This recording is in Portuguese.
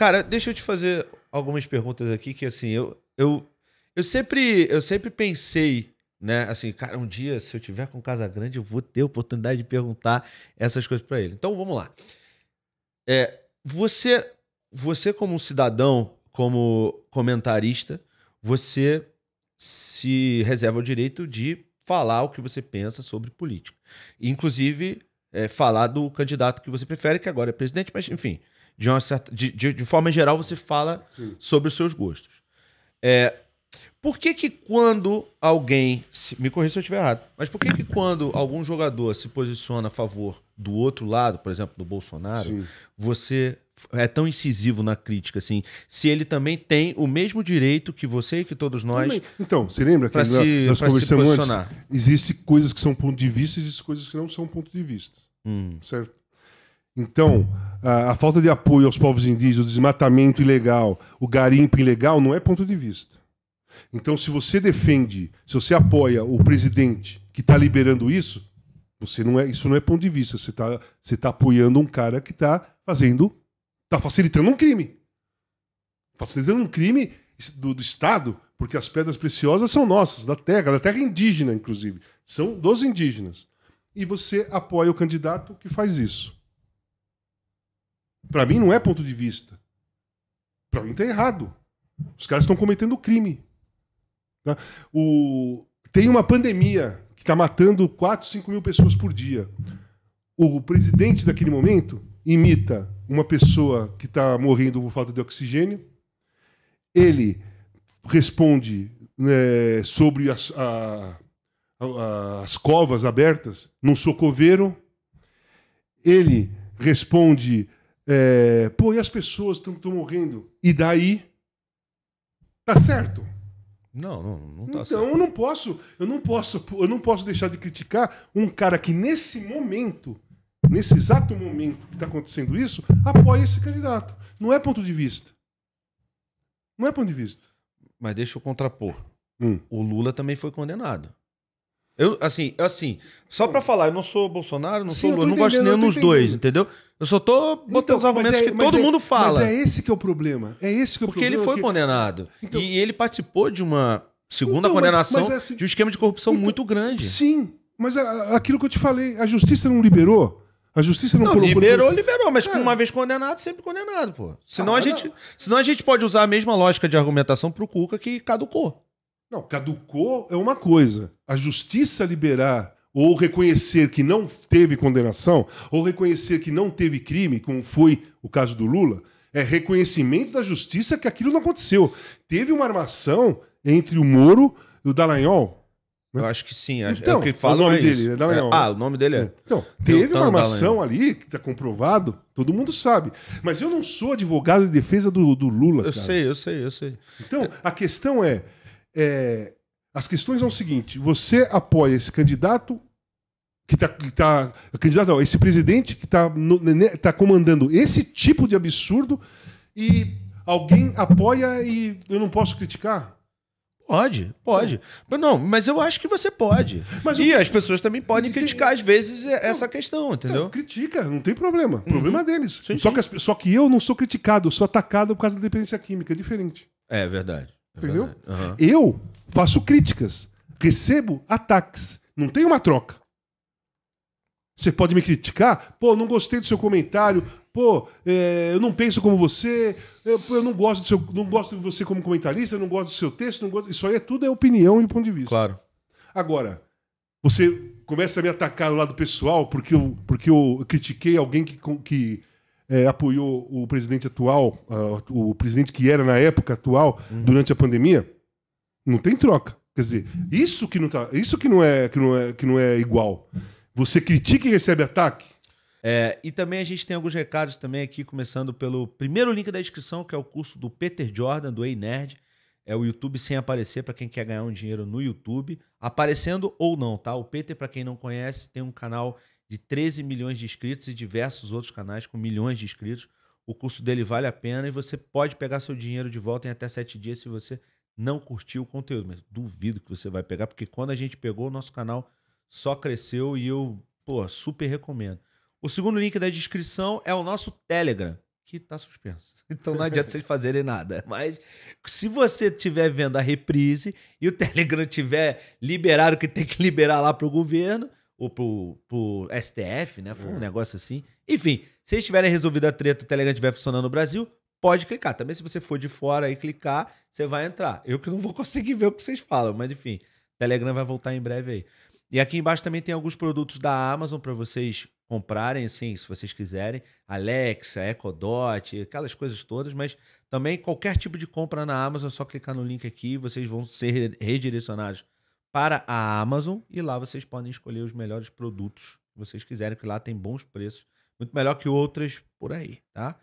Cara, deixa eu te fazer algumas perguntas aqui que assim, eu, eu, eu sempre eu sempre pensei, né, assim, cara, um dia se eu tiver com casa grande, eu vou ter a oportunidade de perguntar essas coisas para ele. Então, vamos lá. É, você você como um cidadão, como comentarista, você se reserva o direito de falar o que você pensa sobre política. Inclusive, é, falar do candidato que você prefere, que agora é presidente, mas enfim, de uma certa. De, de, de forma geral, você fala Sim. sobre os seus gostos. É, por que, que quando alguém. Se, me corrija se eu estiver errado, mas por que, que quando algum jogador se posiciona a favor do outro lado, por exemplo, do Bolsonaro, Sim. você é tão incisivo na crítica, assim, se ele também tem o mesmo direito que você e que todos nós. Também. Então, você lembra que se, nós, nós conversamos antes? Existem coisas que são ponto de vista e existem coisas que não são ponto de vista. Hum. Certo? Então, a, a, falta de apoio aos povos indígenas, o desmatamento ilegal, o garimpo ilegal, não é ponto de vista. Então, se você defende, se você apoia o presidente que está liberando isso, você não é, isso não é ponto de vista. Você está você tá apoiando um cara que está fazendo, está facilitando um crime. Facilitando um crime do, do Estado, porque as pedras preciosas são nossas, da terra, da terra indígena, inclusive. São dos indígenas. E você apoia o candidato que faz isso. Para mim não é ponto de vista. Para mim tá errado. Os caras estão cometendo crime. Tá? O... Tem uma pandemia que está matando 4, 5 mil pessoas por dia. O presidente daquele momento imita uma pessoa que está morrendo por falta de oxigênio. Ele responde né, sobre as, a, a, as covas abertas, não socoveiro Ele responde é, pô, e as pessoas estão morrendo? E daí? Tá certo? Não, não, não tá então, certo. Então eu não posso, eu não posso, eu não posso deixar de criticar um cara que nesse momento, nesse exato momento que está acontecendo isso, apoia esse candidato. Não é ponto de vista. Não é ponto de vista. Mas deixa eu contrapor. Hum. O Lula também foi condenado. Eu, assim, assim, só para falar, eu não sou Bolsonaro, não Sim, sou não gosto nem nenhum dos dois, entendeu? Eu só tô botando então, os argumentos é, que todo é, mundo fala. Mas é esse que é o problema. É esse que é o Porque problema. Porque ele foi que... condenado. Então... E ele participou de uma segunda então, condenação mas, mas é assim... de um esquema de corrupção então, muito grande. Sim, mas aquilo que eu te falei, a justiça não liberou? A justiça não, não colocou... liberou, liberou, mas é. uma vez condenado, sempre condenado, pô. Senão, ah, a gente, não. senão a gente pode usar a mesma lógica de argumentação pro Cuca que caducou. Não, caducou é uma coisa. A justiça liberar ou reconhecer que não teve condenação, ou reconhecer que não teve crime, como foi o caso do Lula, é reconhecimento da justiça que aquilo não aconteceu. Teve uma armação entre o Moro e o Dallagnol. Né? Eu acho que sim. É então, é o que fala. O nome é dele é Dallagnol. É, né? Ah, o nome dele é. Então, teve uma armação Dallagnol. ali, que está comprovado, todo mundo sabe. Mas eu não sou advogado de defesa do, do Lula. Eu cara. sei, eu sei, eu sei. Então, a questão é é, as questões são é o seguinte: você apoia esse candidato que está. Tá, candidato não, esse presidente que está né, né, tá comandando esse tipo de absurdo e alguém apoia e eu não posso criticar? Pode, pode. Não, mas eu acho que você pode. Mas e eu... as pessoas também podem tem... criticar, às vezes, é, essa questão, entendeu? Não, critica, não tem problema. Uhum. Problema deles. Sim, só, sim. Que as, só que eu não sou criticado, eu sou atacado por causa da dependência química. É diferente. É verdade. Entendeu? Uhum. Eu faço críticas, recebo ataques. Não tem uma troca. Você pode me criticar? Pô, não gostei do seu comentário. Pô, é, eu não penso como você. Eu, é, eu, não gosto do seu, não gosto de você como comentarista. não gosto do seu texto. Não gosto. Isso aí é tudo é opinião e ponto de vista. Claro. Agora, você começa a me atacar do lado pessoal porque eu, porque eu critiquei alguém que, que é, apoiou o presidente atual, uh, o presidente que era na época atual, uhum. durante a pandemia, não tem troca. Quer dizer, isso que não, tá, isso que não, é, que não, é, que não é igual. Você critica e recebe ataque. É, e também a gente tem alguns recados também aqui, começando pelo primeiro link da descrição, que é o curso do Peter Jordan, do Ei Nerd. É o YouTube sem aparecer para quem quer ganhar um dinheiro no YouTube, aparecendo ou não, tá? O Peter, para quem não conhece, tem um canal de 13 milhões de inscritos e diversos outros canais com milhões de inscritos. O curso dele vale a pena e você pode pegar seu dinheiro de volta em até 7 dias se você não curtiu o conteúdo. Mas duvido que você vai pegar, porque quando a gente pegou, o nosso canal só cresceu e eu, pô, super recomendo. O segundo link da descrição é o nosso Telegram que está suspenso. Então não adianta vocês fazerem nada. Mas se você estiver vendo a reprise e o Telegram tiver liberado que tem que liberar lá para o governo, ou pro, pro STF, né? Foi um é. negócio assim. Enfim, se eles tiverem resolvido a treta, o Telegram estiver funcionando no Brasil, pode clicar. Também se você for de fora e clicar, você vai entrar. Eu que não vou conseguir ver o que vocês falam, mas enfim, o Telegram vai voltar em breve aí. E aqui embaixo também tem alguns produtos da Amazon para vocês comprarem, assim, se vocês quiserem. Alexa, Echo Dot, aquelas coisas todas, mas também qualquer tipo de compra na Amazon, é só clicar no link aqui, vocês vão ser redirecionados para a Amazon e lá vocês podem escolher os melhores produtos que vocês quiserem, que lá tem bons preços, muito melhor que outras por aí, tá?